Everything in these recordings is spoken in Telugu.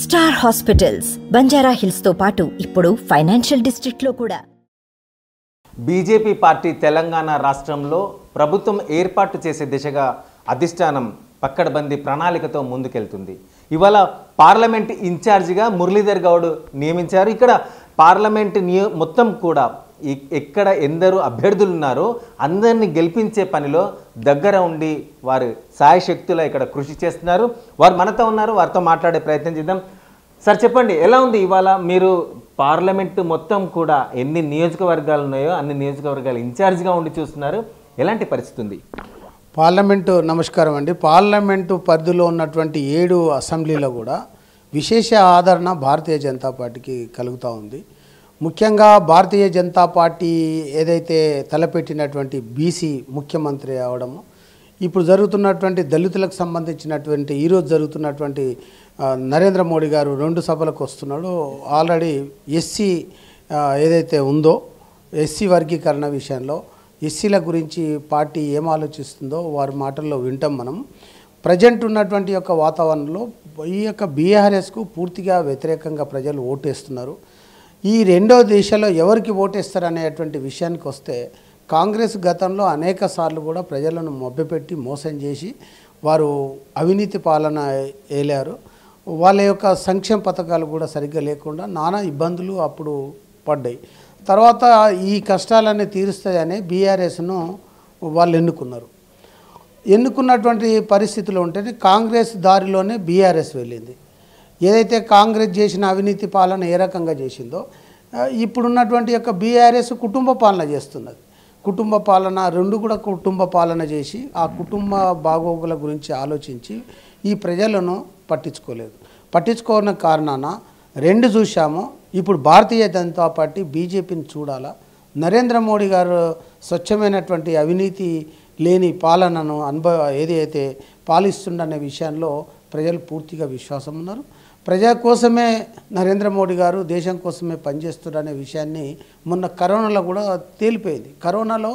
స్టార్ హాస్పిటల్స్ బంజారా హిల్స్తో పాటు ఇప్పుడు ఫైనాన్షియల్ డిస్ట్రిక్ట్లో కూడా బీజేపీ పార్టీ తెలంగాణ రాష్ట్రంలో ప్రభుత్వం ఏర్పాటు చేసే దిశగా అధిష్టానం పక్కడబంది ప్రణాళికతో ముందుకెళ్తుంది ఇవాళ పార్లమెంట్ ఇన్ఛార్జిగా మురళీధర్ గౌడ్ నియమించారు ఇక్కడ పార్లమెంట్ మొత్తం కూడా ఎక్కడ ఎందరు అభ్యర్థులు ఉన్నారో అందరినీ గెలిపించే పనిలో దగ్గర ఉండి వారు సాయశక్తుల ఇక్కడ కృషి చేస్తున్నారు వారు మనతో ఉన్నారు వారితో మాట్లాడే ప్రయత్నం చేద్దాం సార్ చెప్పండి ఎలా ఉంది ఇవాళ మీరు పార్లమెంటు మొత్తం కూడా ఎన్ని నియోజకవర్గాలు ఉన్నాయో అన్ని నియోజకవర్గాలు ఇన్ఛార్జ్గా ఉండి చూస్తున్నారు ఎలాంటి పరిస్థితి ఉంది పార్లమెంటు నమస్కారం అండి పార్లమెంటు పరిధిలో ఉన్నటువంటి ఏడు అసెంబ్లీలో కూడా విశేష ఆదరణ భారతీయ జనతా పార్టీకి కలుగుతూ ఉంది ముఖ్యంగా భారతీయ జనతా పార్టీ ఏదైతే తలపెట్టినటువంటి బీసీ ముఖ్యమంత్రి అవడము ఇప్పుడు జరుగుతున్నటువంటి దళితులకు సంబంధించినటువంటి ఈరోజు జరుగుతున్నటువంటి నరేంద్ర మోడీ గారు రెండు సభలకు వస్తున్నాడు ఆల్రెడీ ఎస్సీ ఏదైతే ఉందో ఎస్సీ వర్గీకరణ విషయంలో ఎస్సీల గురించి పార్టీ ఏం ఆలోచిస్తుందో వారి మాటల్లో వింటాం మనం ప్రజెంట్ ఉన్నటువంటి యొక్క వాతావరణంలో ఈ యొక్క బీఆర్ఎస్కు పూర్తిగా వ్యతిరేకంగా ప్రజలు ఓటేస్తున్నారు ఈ రెండో దిశలో ఎవరికి ఓటేస్తారు అనేటువంటి విషయానికి వస్తే కాంగ్రెస్ గతంలో అనేక సార్లు కూడా ప్రజలను మొబ్బపెట్టి మోసం చేసి వారు అవినీతి పాలన ఏలారు వాళ్ళ యొక్క సంక్షేమ పథకాలు కూడా సరిగ్గా లేకుండా నానా ఇబ్బందులు అప్పుడు పడ్డాయి తర్వాత ఈ కష్టాలన్నీ తీరుస్తాయని బీఆర్ఎస్ను వాళ్ళు ఎన్నుకున్నారు ఎన్నుకున్నటువంటి పరిస్థితులు ఉంటేనే కాంగ్రెస్ దారిలోనే బీఆర్ఎస్ వెళ్ళింది ఏదైతే కాంగ్రెస్ చేసిన అవినీతి పాలన ఏ రకంగా చేసిందో ఇప్పుడున్నటువంటి యొక్క బీఆర్ఎస్ కుటుంబ పాలన చేస్తున్నది కుటుంబ పాలన రెండు కూడా కుటుంబ పాలన చేసి ఆ కుటుంబ బాగోగుల గురించి ఆలోచించి ఈ ప్రజలను పట్టించుకోలేదు పట్టించుకోని కారణాన రెండు చూశాము ఇప్పుడు భారతీయ జనతా పార్టీ బీజేపీని చూడాలా నరేంద్ర మోడీ గారు స్వచ్ఛమైనటువంటి అవినీతి లేని పాలనను అనుభవ ఏదైతే పాలిస్తుండనే విషయంలో ప్రజలు పూర్తిగా విశ్వాసం ఉన్నారు ప్రజా కోసమే నరేంద్ర మోడీ గారు దేశం కోసమే పనిచేస్తున్నారనే విషయాన్ని మొన్న కరోనాలో కూడా తేలిపోయింది కరోనాలో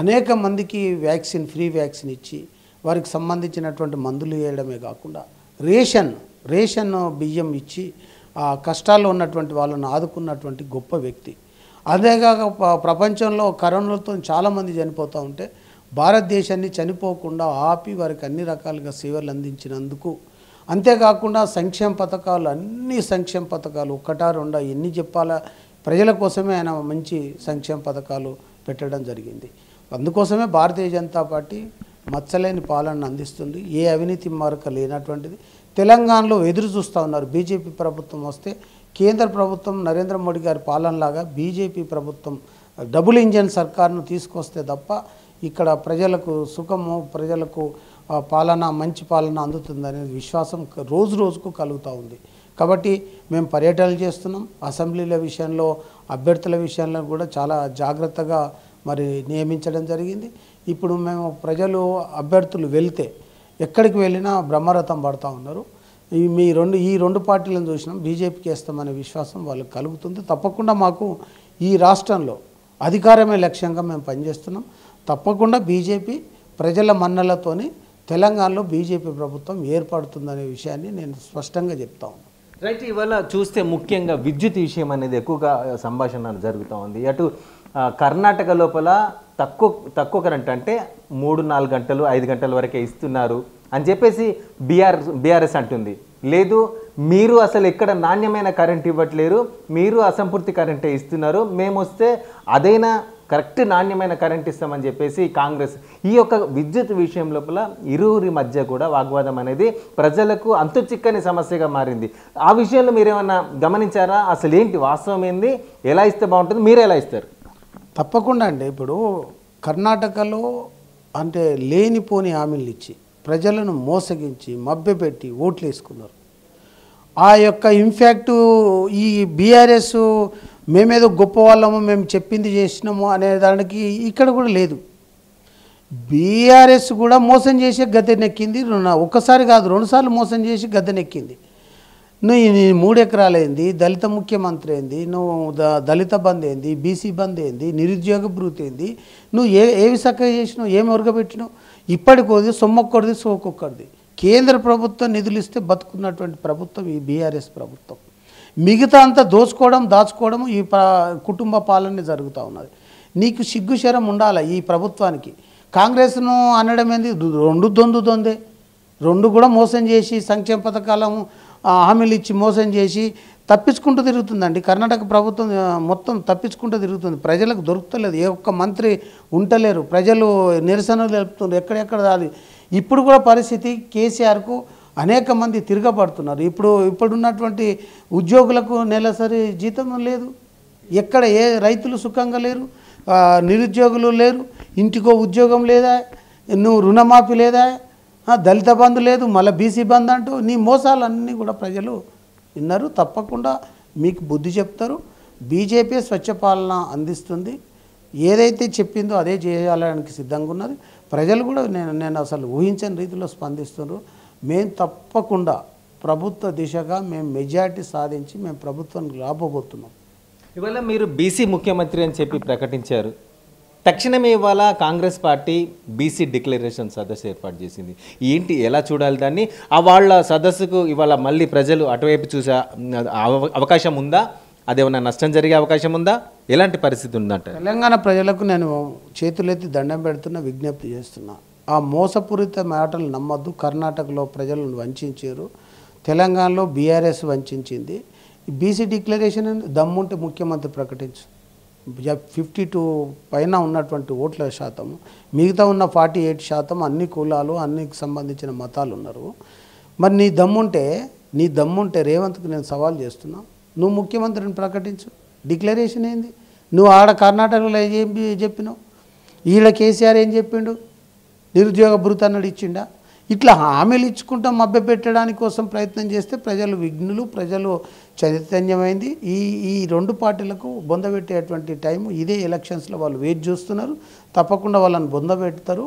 అనేక మందికి వ్యాక్సిన్ ఫ్రీ వ్యాక్సిన్ ఇచ్చి వారికి సంబంధించినటువంటి మందులు వేయడమే కాకుండా రేషన్ రేషన్ బియ్యం ఇచ్చి ఆ కష్టాల్లో ఉన్నటువంటి వాళ్ళను ఆదుకున్నటువంటి గొప్ప వ్యక్తి అదేగాక ప్రపంచంలో కరోనాతో చాలామంది చనిపోతూ ఉంటే భారతదేశాన్ని చనిపోకుండా ఆపి వారికి అన్ని రకాలుగా సేవలు అందించినందుకు అంతేకాకుండా సంక్షేమ పథకాలు అన్ని సంక్షేమ పథకాలు ఒక్కటా రెండా ఎన్ని చెప్పాలా ప్రజల కోసమే ఆయన మంచి సంక్షేమ పథకాలు పెట్టడం జరిగింది అందుకోసమే భారతీయ జనతా పార్టీ మచ్చలేని పాలన అందిస్తుంది ఏ అవినీతి మార్క లేనటువంటిది తెలంగాణలో ఎదురు చూస్తూ ఉన్నారు బీజేపీ ప్రభుత్వం వస్తే కేంద్ర ప్రభుత్వం నరేంద్ర మోడీ గారి పాలనలాగా బీజేపీ ప్రభుత్వం డబుల్ ఇంజన్ సర్కార్ను తీసుకొస్తే తప్ప ఇక్కడ ప్రజలకు సుఖము ప్రజలకు పాలన మంచి పాలన అందుతుందనే విశ్వాసం రోజు రోజుకు కలుగుతూ ఉంది కాబట్టి మేము పర్యటనలు చేస్తున్నాం అసెంబ్లీల విషయంలో అభ్యర్థుల విషయంలో కూడా చాలా జాగ్రత్తగా మరి నియమించడం జరిగింది ఇప్పుడు మేము ప్రజలు అభ్యర్థులు వెళ్తే ఎక్కడికి వెళ్ళినా బ్రహ్మరథం పడుతూ ఉన్నారు మీ రెండు ఈ రెండు పార్టీలను చూసినాం బీజేపీకి వేస్తామనే విశ్వాసం వాళ్ళకి కలుగుతుంది తప్పకుండా మాకు ఈ రాష్ట్రంలో అధికారమే లక్ష్యంగా మేము పనిచేస్తున్నాం తప్పకుండా బీజేపీ ప్రజల మన్నలతోని తెలంగాణలో బీజేపీ ప్రభుత్వం ఏర్పడుతుందనే విషయాన్ని నేను స్పష్టంగా చెప్తా ఉన్నాను రైట్ ఇవాళ చూస్తే ముఖ్యంగా విద్యుత్ విషయం అనేది ఎక్కువగా సంభాషణ జరుగుతూ ఉంది అటు కర్ణాటక లోపల తక్కువ తక్కువ కరెంట్ అంటే మూడు నాలుగు గంటలు ఐదు గంటల వరకే ఇస్తున్నారు అని చెప్పేసి బీఆర్ బీఆర్ఎస్ అంటుంది లేదు మీరు అసలు ఎక్కడ నాణ్యమైన కరెంట్ ఇవ్వట్లేరు మీరు అసంపూర్తి కరెంటే ఇస్తున్నారు మేము వస్తే అదైనా కరెక్ట్ నాణ్యమైన కరెంట్ ఇస్తామని చెప్పేసి కాంగ్రెస్ ఈ యొక్క విద్యుత్ విషయం లోపల ఇరువురి మధ్య కూడా వాగ్వాదం అనేది ప్రజలకు అంతు చిక్కని సమస్యగా మారింది ఆ విషయంలో మీరేమన్నా గమనించారా అసలు ఏంటి వాస్తవం ఏంది ఎలా ఇస్తే బాగుంటుంది మీరు ఎలా ఇస్తారు తప్పకుండా అండి ఇప్పుడు కర్ణాటకలో అంటే లేనిపోని హామీలు ఇచ్చి ప్రజలను మోసగించి మభ్యపెట్టి ఓట్లు వేసుకున్నారు ఆ యొక్క ఇన్ఫ్యాక్ట్ ఈ బీఆర్ఎస్ మేమేదో వాళ్ళము మేము చెప్పింది చేసినాము అనే దానికి ఇక్కడ కూడా లేదు బీఆర్ఎస్ కూడా మోసం చేసి నెక్కింది ఒక్కసారి కాదు రెండుసార్లు మోసం చేసి గద్దె నెక్కింది నువ్వు నీ మూడు దళిత ముఖ్యమంత్రి ఏంది నువ్వు దళిత బంద్ ఏంది బీసీ బంద్ ఏంది నిరుద్యోగ భృతి ఏంది నువ్వు ఏ ఏవి చక్కగా చేసినావు ఏమి ఉరగబెట్టినావు ఇప్పటికోది సొమ్మొక్కడిది సోకొక్కడిది కేంద్ర ప్రభుత్వం నిధులు ఇస్తే బతుకున్నటువంటి ప్రభుత్వం ఈ బీఆర్ఎస్ ప్రభుత్వం మిగతా అంతా దోచుకోవడం దాచుకోవడం ఈ కుటుంబ పాలన జరుగుతూ ఉన్నది నీకు సిగ్గుశరం ఉండాలి ఈ ప్రభుత్వానికి కాంగ్రెస్ను అనడం ఏంది రెండు దొందు దొందే రెండు కూడా మోసం చేసి సంక్షేమ పథకాలం హామీలు ఇచ్చి మోసం చేసి తప్పించుకుంటూ తిరుగుతుందండి కర్ణాటక ప్రభుత్వం మొత్తం తప్పించుకుంటూ తిరుగుతుంది ప్రజలకు దొరుకుతలేదు ఏ ఒక్క మంత్రి ఉండలేరు ప్రజలు నిరసనలు తెలుపుతున్నారు ఎక్కడెక్కడ ఇప్పుడు కూడా పరిస్థితి కేసీఆర్కు అనేక మంది తిరగబడుతున్నారు ఇప్పుడు ఇప్పుడున్నటువంటి ఉద్యోగులకు నెలసరి జీతం లేదు ఎక్కడ ఏ రైతులు సుఖంగా లేరు నిరుద్యోగులు లేరు ఇంటికో ఉద్యోగం లేదా నువ్వు రుణమాఫీ లేదా దళిత బంధు లేదు మళ్ళీ బీసీ బంధు అంటూ నీ మోసాలన్నీ కూడా ప్రజలు విన్నారు తప్పకుండా మీకు బుద్ధి చెప్తారు బీజేపీ స్వచ్ఛ పాలన అందిస్తుంది ఏదైతే చెప్పిందో అదే చేయాలడానికి సిద్ధంగా ఉన్నది ప్రజలు కూడా నేను నేను అసలు ఊహించని రీతిలో స్పందిస్తున్నారు మేము తప్పకుండా ప్రభుత్వ దిశగా మేము మెజార్టీ సాధించి మేము ప్రభుత్వానికి లాభబోతున్నాం ఇవాళ మీరు బీసీ ముఖ్యమంత్రి అని చెప్పి ప్రకటించారు తక్షణమే ఇవాళ కాంగ్రెస్ పార్టీ బీసీ డిక్లరేషన్ సదస్సు ఏర్పాటు చేసింది ఏంటి ఎలా చూడాలి దాన్ని ఆ వాళ్ళ సదస్సుకు ఇవాళ మళ్ళీ ప్రజలు అటువైపు చూసే అవకాశం ఉందా అదేమన్నా నష్టం జరిగే అవకాశం ఉందా ఎలాంటి పరిస్థితి ఉందంటే తెలంగాణ ప్రజలకు నేను చేతులెత్తి దండం పెడుతున్న విజ్ఞప్తి చేస్తున్నా ఆ మోసపూరిత మాటలు నమ్మద్దు కర్ణాటకలో ప్రజలను వంచారు తెలంగాణలో బీఆర్ఎస్ వంచింది బీసీ డిక్లరేషన్ అని దమ్ముంటే ముఖ్యమంత్రి ప్రకటించు ఫిఫ్టీ టూ పైన ఉన్నటువంటి ఓట్ల శాతం మిగతా ఉన్న ఫార్టీ ఎయిట్ శాతం అన్ని కులాలు అన్ని సంబంధించిన మతాలు ఉన్నారు మరి నీ దమ్ముంటే నీ దమ్ముంటే రేవంత్కి నేను సవాల్ చేస్తున్నా నువ్వు ముఖ్యమంత్రిని ప్రకటించు డిక్లరేషన్ ఏంది నువ్వు ఆడ కర్ణాటకలో ఏం చెప్పినావు ఈడ కేసీఆర్ ఏం చెప్పిండు నిరుద్యోగ భృతన్నడు ఇచ్చిండా ఇట్లా హామీలు ఇచ్చుకుంటా మభ్య పెట్టడానికి కోసం ప్రయత్నం చేస్తే ప్రజలు విఘ్నులు ప్రజలు చైతన్యమైంది ఈ ఈ రెండు పార్టీలకు బొందబెట్టేటువంటి టైం ఇదే ఎలక్షన్స్లో వాళ్ళు వెయిట్ చూస్తున్నారు తప్పకుండా వాళ్ళని బొందబెడతారు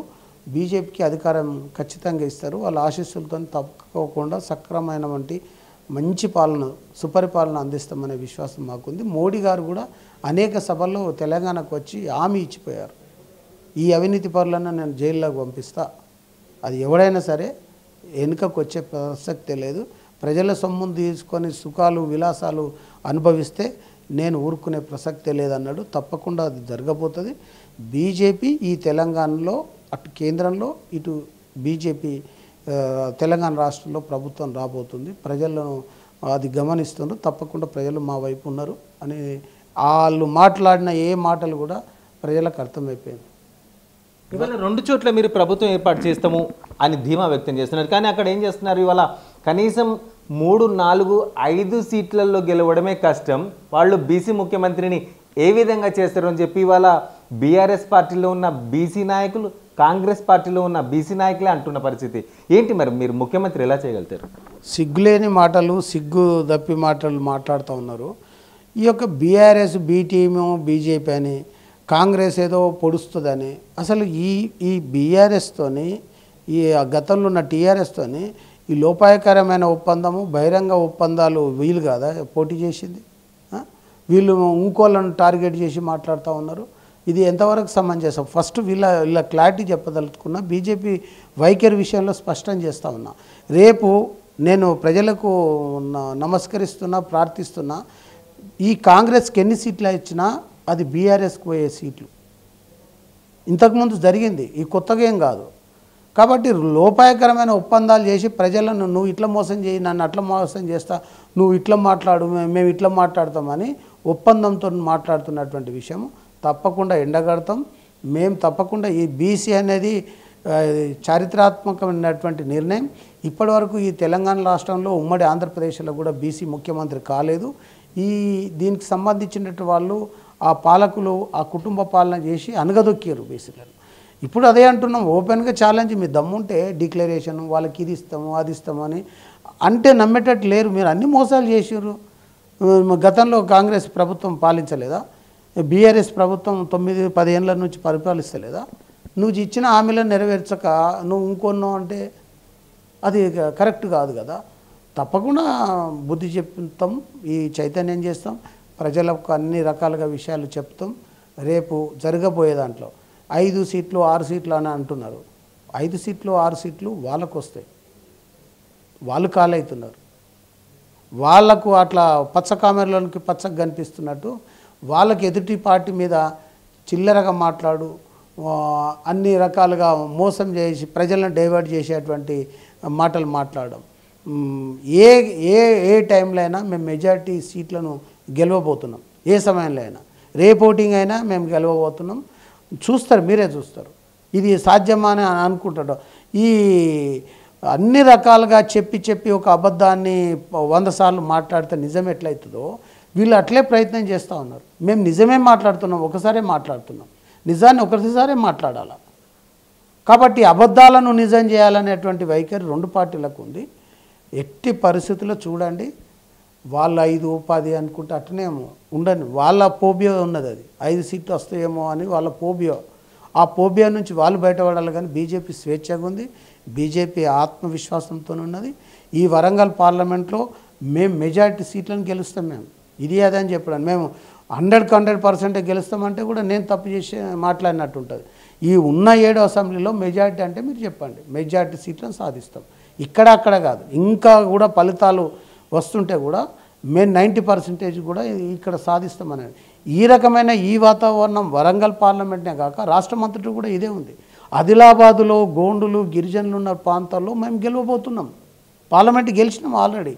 బీజేపీకి అధికారం ఖచ్చితంగా ఇస్తారు వాళ్ళ ఆశీస్సులతో తప్పకుండా వంటి మంచి పాలన సుపరిపాలన అందిస్తామనే విశ్వాసం మాకుంది మోడీ గారు కూడా అనేక సభల్లో తెలంగాణకు వచ్చి హామీ ఇచ్చిపోయారు ఈ అవినీతి పరులను నేను జైల్లోకి పంపిస్తా అది ఎవడైనా సరే వెనుకకు వచ్చే ప్రసక్తే లేదు ప్రజల సొమ్ము తీసుకొని సుఖాలు విలాసాలు అనుభవిస్తే నేను ఊరుకునే ప్రసక్తే లేదన్నాడు తప్పకుండా అది జరగబోతుంది బీజేపీ ఈ తెలంగాణలో అటు కేంద్రంలో ఇటు బీజేపీ తెలంగాణ రాష్ట్రంలో ప్రభుత్వం రాబోతుంది ప్రజలను అది గమనిస్తున్నారు తప్పకుండా ప్రజలు మా వైపు ఉన్నారు అని వాళ్ళు మాట్లాడిన ఏ మాటలు కూడా ప్రజలకు అర్థమైపోయింది ఇవాళ రెండు చోట్ల మీరు ప్రభుత్వం ఏర్పాటు చేస్తాము అని ధీమా వ్యక్తం చేస్తున్నారు కానీ అక్కడ ఏం చేస్తున్నారు ఇవాళ కనీసం మూడు నాలుగు ఐదు సీట్లలో గెలవడమే కష్టం వాళ్ళు బీసీ ముఖ్యమంత్రిని ఏ విధంగా చేస్తారు అని చెప్పి ఇవాళ బీఆర్ఎస్ పార్టీలో ఉన్న బీసీ నాయకులు కాంగ్రెస్ పార్టీలో ఉన్న బీసీ నాయకులే అంటున్న పరిస్థితి ఏంటి మరి మీరు ముఖ్యమంత్రి ఎలా చేయగలుగుతారు సిగ్గులేని మాటలు సిగ్గు దప్పి మాటలు మాట్లాడుతూ ఉన్నారు ఈ యొక్క బీఆర్ఎస్ బీటీఎం బీజేపీ అని కాంగ్రెస్ ఏదో పొడుస్తుందని అసలు ఈ ఈ బీఆర్ఎస్తోని ఈ గతంలో ఉన్న టీఆర్ఎస్తోని ఈ లోపాయకరమైన ఒప్పందము బహిరంగ ఒప్పందాలు వీలు కాదా పోటీ చేసింది వీళ్ళు ఇంకోళ్ళను టార్గెట్ చేసి మాట్లాడుతూ ఉన్నారు ఇది ఎంతవరకు సమంజసం ఫస్ట్ వీళ్ళ వీళ్ళ క్లారిటీ చెప్పదలుచుకున్న బీజేపీ వైఖరి విషయంలో స్పష్టం చేస్తూ ఉన్నా రేపు నేను ప్రజలకు నమస్కరిస్తున్నా ప్రార్థిస్తున్నా ఈ కాంగ్రెస్కి ఎన్ని సీట్లు ఇచ్చినా అది బీఆర్ఎస్కి పోయే సీట్లు ఇంతకుముందు జరిగింది ఈ కొత్తగా ఏం కాదు కాబట్టి లోపాయకరమైన ఒప్పందాలు చేసి ప్రజలను నువ్వు ఇట్లా మోసం చేయి నన్ను అట్లా మోసం చేస్తా నువ్వు ఇట్లా మాట్లాడు మేము ఇట్లా మాట్లాడతామని ఒప్పందంతో మాట్లాడుతున్నటువంటి విషయం తప్పకుండా ఎండగడతాం మేము తప్పకుండా ఈ బీసీ అనేది చారిత్రాత్మకమైనటువంటి నిర్ణయం ఇప్పటివరకు ఈ తెలంగాణ రాష్ట్రంలో ఉమ్మడి ఆంధ్రప్రదేశ్లో కూడా బీసీ ముఖ్యమంత్రి కాలేదు ఈ దీనికి సంబంధించినటువంటి వాళ్ళు ఆ పాలకులు ఆ కుటుంబ పాలన చేసి అనగదొక్కారు బేసిక్గా ఇప్పుడు అదే అంటున్నాం ఓపెన్గా ఛాలెంజ్ మీ దమ్ముంటే డిక్లరేషన్ వాళ్ళకి ఇది ఇస్తాము అది ఇస్తాము అని అంటే నమ్మేటట్టు లేరు మీరు అన్ని మోసాలు చేసారు గతంలో కాంగ్రెస్ ప్రభుత్వం పాలించలేదా బీఆర్ఎస్ ప్రభుత్వం తొమ్మిది పదిహేనుల నుంచి పరిపాలిస్తలేదా నువ్వు ఇచ్చిన హామీలను నెరవేర్చక నువ్వు ఇంకొన్నావు అంటే అది కరెక్ట్ కాదు కదా తప్పకుండా బుద్ధి చెప్తాం ఈ చైతన్యం చేస్తాం ప్రజలకు అన్ని రకాలుగా విషయాలు చెప్తాం రేపు జరగబోయే దాంట్లో ఐదు సీట్లు ఆరు సీట్లు అని అంటున్నారు ఐదు సీట్లు ఆరు సీట్లు వాళ్ళకు వస్తాయి వాళ్ళు కాలవుతున్నారు వాళ్ళకు అట్లా పచ్చ కామెరలోనికి పచ్చగా కనిపిస్తున్నట్టు వాళ్ళకి ఎదుటి పార్టీ మీద చిల్లరగా మాట్లాడు అన్ని రకాలుగా మోసం చేసి ప్రజలను డైవర్ట్ చేసేటువంటి మాటలు మాట్లాడడం ఏ ఏ ఏ టైంలో అయినా మేము మెజారిటీ సీట్లను గెలవబోతున్నాం ఏ సమయంలో అయినా రేపోటింగ్ అయినా మేము గెలవబోతున్నాం చూస్తారు మీరే చూస్తారు ఇది సాధ్యమా అని అనుకుంటాడు ఈ అన్ని రకాలుగా చెప్పి చెప్పి ఒక అబద్ధాన్ని వంద సార్లు మాట్లాడితే నిజం ఎట్లయితుందో వీళ్ళు అట్లే ప్రయత్నం చేస్తూ ఉన్నారు మేము నిజమే మాట్లాడుతున్నాం ఒకసారే మాట్లాడుతున్నాం నిజాన్ని ఒకసారే మాట్లాడాలి కాబట్టి అబద్ధాలను నిజం చేయాలనేటువంటి వైఖరి రెండు పార్టీలకు ఉంది ఎట్టి పరిస్థితుల్లో చూడండి వాళ్ళ ఐదు ఉపాధి అనుకుంటే అట్టనేమో ఉండని వాళ్ళ పోబియో ఉన్నది అది ఐదు సీట్లు వస్తాయేమో అని వాళ్ళ పోబియో ఆ పోబియా నుంచి వాళ్ళు బయటపడాలి కానీ బీజేపీ స్వేచ్ఛగా ఉంది బీజేపీ ఆత్మవిశ్వాసంతో ఉన్నది ఈ వరంగల్ పార్లమెంట్లో మేము మెజారిటీ సీట్లను గెలుస్తాం మేము ఇది అదని చెప్పడం మేము హండ్రెడ్కి హండ్రెడ్ పర్సెంట్ గెలుస్తామంటే కూడా నేను తప్పు చేసి మాట్లాడినట్టు ఉంటుంది ఈ ఉన్న ఏడో అసెంబ్లీలో మెజారిటీ అంటే మీరు చెప్పండి మెజారిటీ సీట్లను సాధిస్తాం ఇక్కడ అక్కడ కాదు ఇంకా కూడా ఫలితాలు వస్తుంటే కూడా మేము నైంటీ పర్సెంటేజ్ కూడా ఇక్కడ సాధిస్తామని ఈ రకమైన ఈ వాతావరణం వరంగల్ పార్లమెంట్నే కాక రాష్ట్రం అంతటి కూడా ఇదే ఉంది ఆదిలాబాదులో గోండులు గిరిజనులు ఉన్న ప్రాంతాల్లో మేము గెలవబోతున్నాం పార్లమెంట్ గెలిచినాం ఆల్రెడీ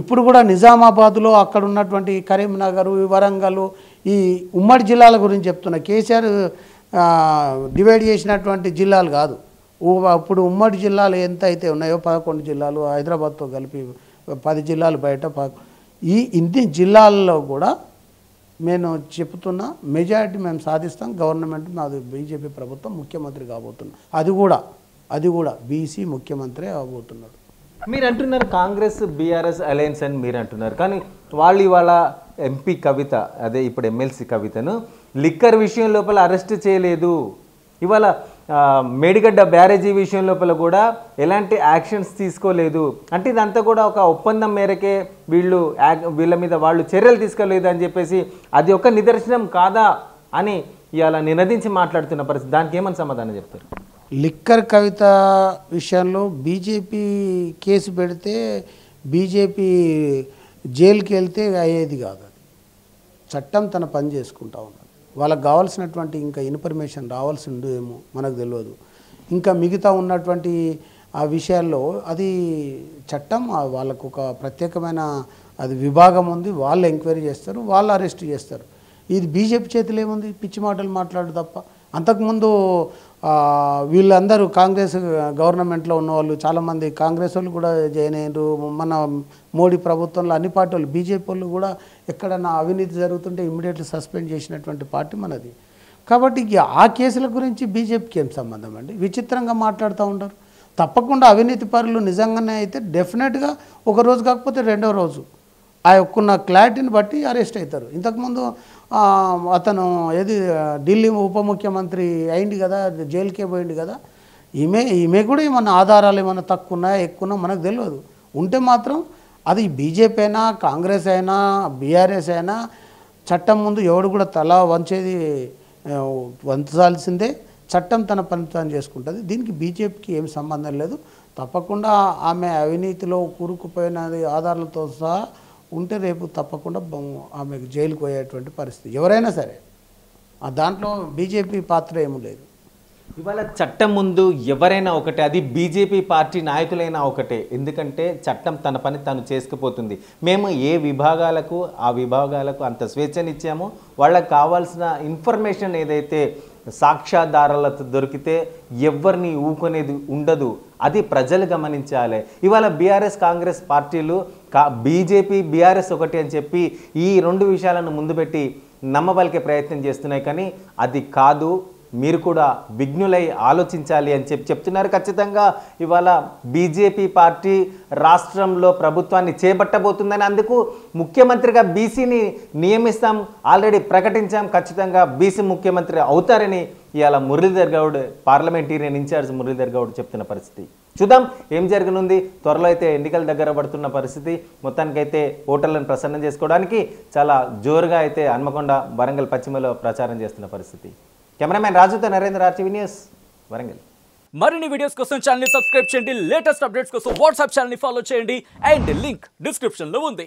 ఇప్పుడు కూడా నిజామాబాద్లో అక్కడ ఉన్నటువంటి కరీంనగర్ వరంగల్ ఈ ఉమ్మడి జిల్లాల గురించి చెప్తున్నా కేసీఆర్ డివైడ్ చేసినటువంటి జిల్లాలు కాదు ఇప్పుడు ఉమ్మడి జిల్లాలు ఎంత అయితే ఉన్నాయో పదకొండు జిల్లాలు హైదరాబాద్తో కలిపి పది జిల్లాలు బయట ఈ ఇన్ని జిల్లాల్లో కూడా నేను చెప్తున్నా మెజారిటీ మేము సాధిస్తాం గవర్నమెంట్ మాది బీజేపీ ప్రభుత్వం ముఖ్యమంత్రి కాబోతున్నాం అది కూడా అది కూడా బీసీ ముఖ్యమంత్రి అవబోతున్నాడు మీరు అంటున్నారు కాంగ్రెస్ బీఆర్ఎస్ అలయన్స్ అని మీరు అంటున్నారు కానీ వాళ్ళు ఇవాళ ఎంపీ కవిత అదే ఇప్పుడు ఎమ్మెల్సీ కవితను లిక్కర్ విషయం లోపల అరెస్ట్ చేయలేదు ఇవాళ మేడిగడ్డ బ్యారేజీ విషయం లోపల కూడా ఎలాంటి యాక్షన్స్ తీసుకోలేదు అంటే ఇదంతా కూడా ఒక ఒప్పందం మేరకే వీళ్ళు వీళ్ళ మీద వాళ్ళు చర్యలు తీసుకోలేదు అని చెప్పేసి అది ఒక నిదర్శనం కాదా అని ఇలా నినదించి మాట్లాడుతున్న పరిస్థితి దానికి ఏమని సమాధానం చెప్తారు లిక్కర్ కవిత విషయంలో బీజేపీ కేసు పెడితే బీజేపీ జైలుకి వెళ్తే అయ్యేది కాదు చట్టం తన పని చేసుకుంటా ఉంది వాళ్ళకి కావాల్సినటువంటి ఇంకా ఇన్ఫర్మేషన్ రావాల్సి ఉండేమో మనకు తెలియదు ఇంకా మిగతా ఉన్నటువంటి ఆ విషయాల్లో అది చట్టం వాళ్ళకు ఒక ప్రత్యేకమైన అది విభాగం ఉంది వాళ్ళు ఎంక్వైరీ చేస్తారు వాళ్ళు అరెస్ట్ చేస్తారు ఇది బీజేపీ చేతిలో ఏముంది పిచ్చి మాటలు మాట్లాడు తప్ప అంతకుముందు వీళ్ళందరూ కాంగ్రెస్ గవర్నమెంట్లో ఉన్నవాళ్ళు చాలామంది కాంగ్రెస్ వాళ్ళు కూడా జాయిన్ అయ్యారు మన మోడీ ప్రభుత్వంలో అన్ని పార్టీ వాళ్ళు బీజేపీ వాళ్ళు కూడా ఎక్కడన్నా అవినీతి జరుగుతుంటే ఇమ్మీడియట్లీ సస్పెండ్ చేసినటువంటి పార్టీ మనది కాబట్టి ఆ కేసుల గురించి బీజేపీకి ఏం సంబంధం అండి విచిత్రంగా మాట్లాడుతూ ఉంటారు తప్పకుండా అవినీతి పరులు నిజంగానే అయితే డెఫినెట్గా ఒక రోజు కాకపోతే రెండో రోజు ఆ యొక్కన్న క్లారిటీని బట్టి అరెస్ట్ అవుతారు ఇంతకుముందు అతను ఏది ఢిల్లీ ఉప ముఖ్యమంత్రి అయింది కదా జైలుకే పోయింది కదా ఈమె ఈమె కూడా ఏమన్నా ఆధారాలు ఏమన్నా తక్కువ ఉన్నాయా ఎక్కువ ఉన్నా మనకు తెలియదు ఉంటే మాత్రం అది బీజేపీ అయినా కాంగ్రెస్ అయినా బీఆర్ఎస్ అయినా చట్టం ముందు ఎవడు కూడా తల వంచేది వంచాల్సిందే చట్టం తన పని చేసుకుంటుంది దీనికి బీజేపీకి ఏం సంబంధం లేదు తప్పకుండా ఆమె అవినీతిలో కూరుకుపోయినది ఆధారాలతో సహా ఉంటే రేపు తప్పకుండా ఆమెకు జైలుకు పోయేటువంటి పరిస్థితి ఎవరైనా సరే దాంట్లో బీజేపీ పాత్ర ఏమీ లేదు ఇవాళ చట్టం ముందు ఎవరైనా ఒకటే అది బీజేపీ పార్టీ నాయకులైనా ఒకటే ఎందుకంటే చట్టం తన పని తను చేసుకుపోతుంది మేము ఏ విభాగాలకు ఆ విభాగాలకు అంత స్వేచ్ఛనిచ్చామో వాళ్ళకు కావాల్సిన ఇన్ఫర్మేషన్ ఏదైతే సాక్ష్యాధారాలతో దొరికితే ఎవరిని ఊకునేది ఉండదు అది ప్రజలు గమనించాలి ఇవాళ బీఆర్ఎస్ కాంగ్రెస్ పార్టీలు కా బీజేపీ బీఆర్ఎస్ ఒకటి అని చెప్పి ఈ రెండు విషయాలను ముందు పెట్టి నమ్మబలికే ప్రయత్నం చేస్తున్నాయి కానీ అది కాదు మీరు కూడా విఘ్నులై ఆలోచించాలి అని చెప్పి చెప్తున్నారు ఖచ్చితంగా ఇవాళ బీజేపీ పార్టీ రాష్ట్రంలో ప్రభుత్వాన్ని చేపట్టబోతుందని అందుకు ముఖ్యమంత్రిగా బీసీని నియమిస్తాం ఆల్రెడీ ప్రకటించాం ఖచ్చితంగా బీసీ ముఖ్యమంత్రి అవుతారని ఇవాళ మురళీధర్ గౌడ్ పార్లమెంటేరియన్ ఇన్ఛార్జ్ మురళీధర్ గౌడ్ చెప్తున్న పరిస్థితి చూద్దాం ఏం జరగనుంది త్వరలో అయితే ఎన్నికల దగ్గర పడుతున్న పరిస్థితి మొత్తానికైతే ఓటర్లను ప్రసన్నం చేసుకోవడానికి చాలా జోరుగా అయితే హన్మకొండ వరంగల్ పశ్చిమలో ప్రచారం చేస్తున్న పరిస్థితి కెమెరామెన్ రాజుతో నరేంద్ర ఆర్టీవీ న్యూస్ వరంగల్ మరిన్ని వీడియోస్ కోసం ఛానల్ సబ్స్క్రైబ్ చేయండి లేటెస్ట్ అప్డేట్స్ కోసం వాట్సాప్ ఛానల్ ఫాలో చేయండి అండ్ లింక్ డిస్క్రిప్షన్లో ఉంది